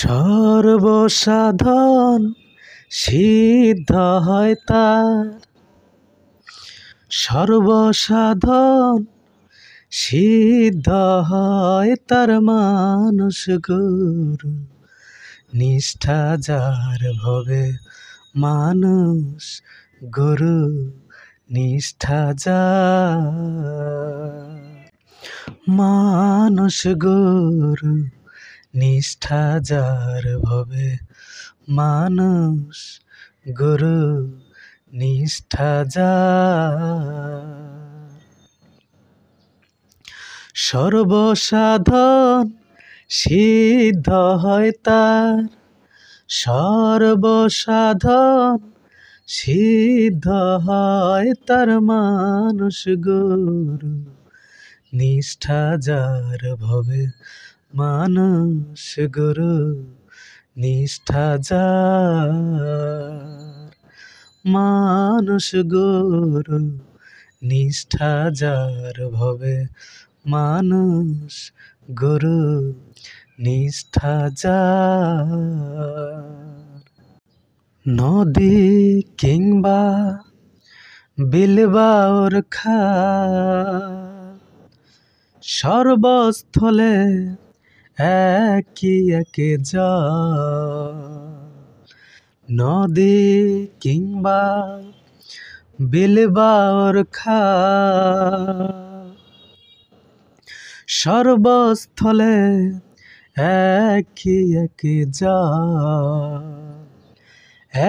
সর্বসাধন সিদ্ধ হয় তার সর্বসাধন সিদ্ধ হয় তার মানুষ গুরু নিষ্ঠা যার ভবে মানুষ গুরু নিষ্ঠা যা মানুষ গুরু নিষ্ঠা যার ভবে মানুষ গুরু নিষ্ঠা সর্বসাধন সিদ্ধ হয় তার সর্বসাধন সিদ্ধ হয় তার মানুষ গুরু নিষ্ঠা যার ভবে মানুষ গুরু নিষ্ঠা যার মানুষ গুরু নিষ্ঠা যার ভবে মানুষ গুরু নিষ্ঠা যার নদী কিংবা বিলবাওর খা সর্বস্থলে একে একে নদে কিংবা বেলবার খা সর্বস্থলে একে একে যা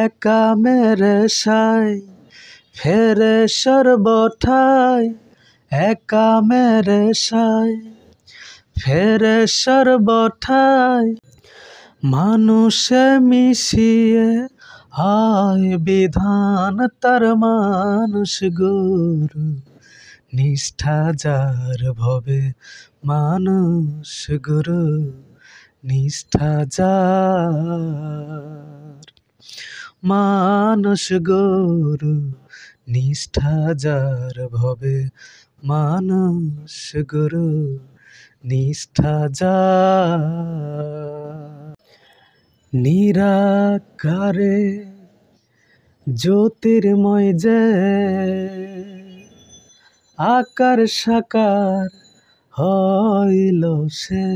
একা মেরে সাই ফের সর্বঠাই একা মেরে সাই ফের সর্বঠাই মানুষে মিশিয়ে হয় বিধান তার মানুষ গুরু নিষ্ঠা যার ভবে মানুষ গুরু নিষ্ঠা যার মানুষ গুরু নিষ্ঠা যার ভবে মানুষ গুরু নিষ্ঠা যা নিরাকারে জ্যোতির্ময় যে আকার সাকার হইল সে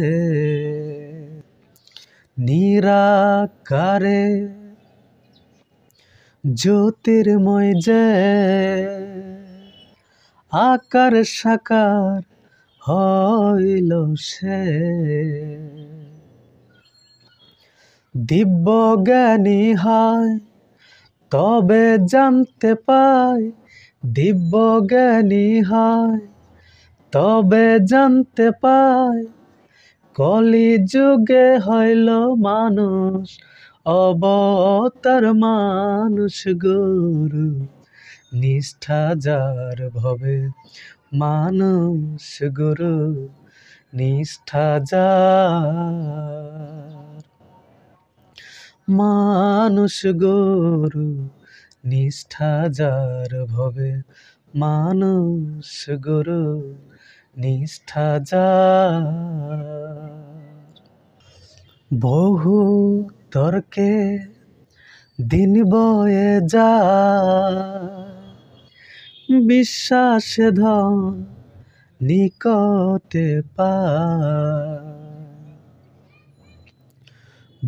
নিরাকারে জ্যোতির্ময় যে আকার সাকার হইল সে দিব্য জ্ঞানী হয় তবে জানতে পাই দিব্য জ্ঞানী হয় তবে জানতে পাই কলি যুগে হইল মানুষ অবতার মানুষ গুরু নিষ্ঠা যার ভবে মানুষ গুরু নিষ্ঠা যার মানুষ গুরু নিষ্ঠা যার ভবে মানুষ গুরু নিষ্ঠা যার বহু তর্কে দিন বয়ে যা বিশ্বাস ধন নিকটে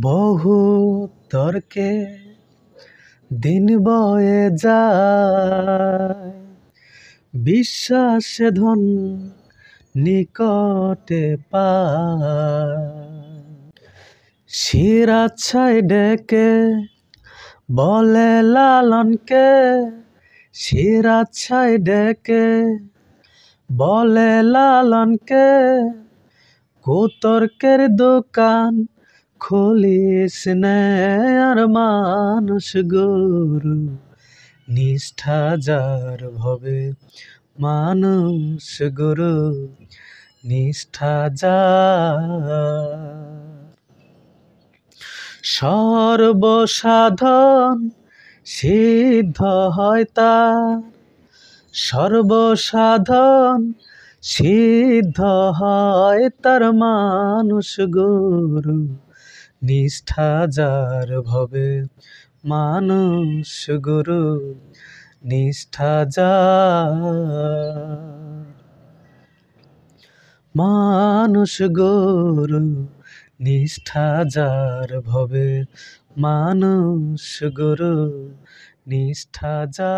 বহু তর্কে দিন বয়ে যায় বিশ্বাস ধন নিকটে শিরাচ্ছায় ডেকে বলে লালনকে সেরা রাজশায় ডেকে বলে লালনকে কুতর্কের দোকান খুলিস আর মানুষ গরু নিষ্ঠা যার ভবে মানুষ গরু নিষ্ঠা যার সর্বসাধন সিদ্ধ হয় তার সর্বসাধন সিদ্ধ হয় তার মানুষ গুরু নিষ্ঠা যার ভবে মানুষ গুরু নিষ্ঠা যার মানুষ গুরু নিষ্ঠা যার ভবে মানুষ গুরু নিষ্ঠা যা